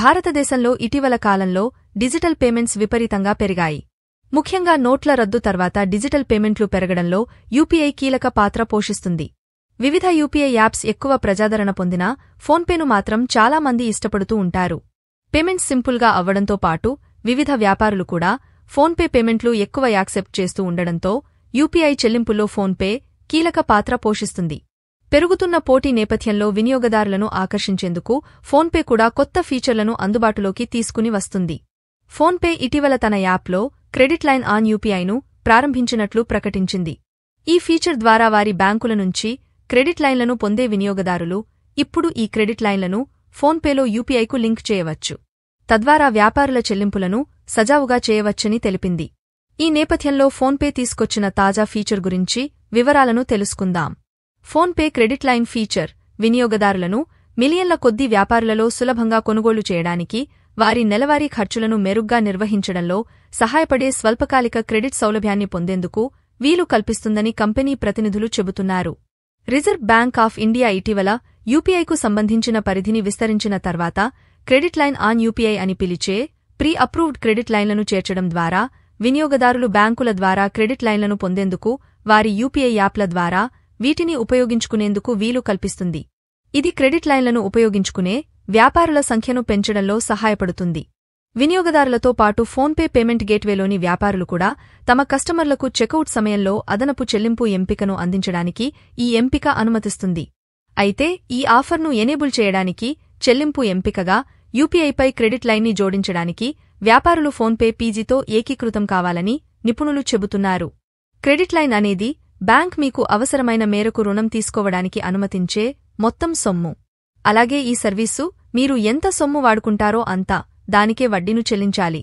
భారతదేశంలో ఇటీవల కాలంలో డిజిటల్ పేమెంట్స్ విపరీతంగా పెరిగాయి ముఖ్యంగా నోట్ల రద్దు తర్వాత డిజిటల్ పేమెంట్లు పెరగడంలో యూపీఐ కీలక పాత్ర పోషిస్తుంది వివిధ యూపీఐ యాప్స్ ఎక్కువ ప్రజాదరణ పొందినా ఫోన్పేను మాత్రం చాలా మంది ఇష్టపడుతూ ఉంటారు పేమెంట్స్ సింపుల్గా అవ్వడంతో పాటు వివిధ వ్యాపారులు కూడా ఫోన్పే పేమెంట్లు ఎక్కువ యాక్సెప్ట్ చేస్తూ ఉండడంతో యూపీఐ చెల్లింపుల్లో ఫోన్పే కీలక పాత్ర పోషిస్తుంది పెరుగుతున్న పోటీ నేపథ్యంలో వినియోగదారులను ఆకర్షించేందుకు ఫోన్పే కూడా కొత్త ఫీచర్లను అందుబాటులోకి తీసుకుని వస్తుంది ఫోన్పే ఇటీవల తన యాప్లో క్రెడిట్ లైన్ ఆన్ యూపీఐను ప్రారంభించినట్లు ప్రకటించింది ఈ ఫీచర్ ద్వారా వారి బ్యాంకుల నుంచి క్రెడిట్ లైన్లను పొందే వినియోగదారులు ఇప్పుడు ఈ క్రెడిట్ లైన్లను ఫోన్పేలో యూపీఐకు లింక్ చేయవచ్చు తద్వారా వ్యాపారుల చెల్లింపులను సజావుగా చేయవచ్చని తెలిపింది ఈ నేపథ్యంలో ఫోన్పే తీసుకొచ్చిన తాజా ఫీచర్ గురించి వివరాలను తెలుసుకుందాం ఫోన్పే క్రెడిట్ లైన్ ఫీచర్ వినియోగదారులను మిలియన్ల కొద్దీ వ్యాపారులలో సులభంగా కొనుగోలు చేయడానికి వారి నెలవారీ ఖర్చులను మెరుగ్గా నిర్వహించడంలో సహాయపడే స్వల్పకాలిక క్రెడిట్ సౌలభ్యాన్ని పొందేందుకు వీలు కల్పిస్తుందని కంపెనీ ప్రతినిధులు చెబుతున్నారు రిజర్వ్ బ్యాంక్ ఆఫ్ ఇండియా ఇటీవల యూపీఐకు సంబంధించిన పరిధిని విస్తరించిన తర్వాత క్రెడిట్ లైన్ ఆన్ యూపీఐ అని పిలిచే ప్రీ అప్రూవ్డ్ క్రెడిట్ లైన్లను చేర్చడం ద్వారా వినియోగదారులు బ్యాంకుల ద్వారా క్రెడిట్ లైన్లను పొందేందుకు వారి యూపీఐ యాప్ల ద్వారా వీటిని ఉపయోగించుకునేందుకు వీలు కల్పిస్తుంది ఇది క్రెడిట్ లైన్లను ఉపయోగించుకునే వ్యాపారుల సంఖ్యను పెంచడంలో సహాయపడుతుంది వినియోగదారులతో పాటు ఫోన్పే పేమెంట్ గేట్వేలోని వ్యాపారులు కూడా తమ కస్టమర్లకు చెకౌట్ సమయంలో అదనపు చెల్లింపు ఎంపికను అందించడానికి ఈ ఎంపిక అనుమతిస్తుంది అయితే ఈ ఆఫర్ను ఎనేబుల్ చేయడానికి చెల్లింపు ఎంపికగా యూపీఐపై క్రెడిట్ లైన్ని జోడించడానికి వ్యాపారులు ఫోన్పే పీజీతో ఏకీకృతం కావాలని నిపుణులు చెబుతున్నారు క్రెడిట్ లైన్ అనేది బ్యాంక్ మీకు అవసరమైన మేరకు రుణం తీసుకోవడానికి అనుమతించే మొత్తం సొమ్ము అలాగే ఈ సర్వీసు మీరు ఎంత సొమ్ము వాడుకుంటారో అంతా దానికే వడ్డీను చెల్లించాలి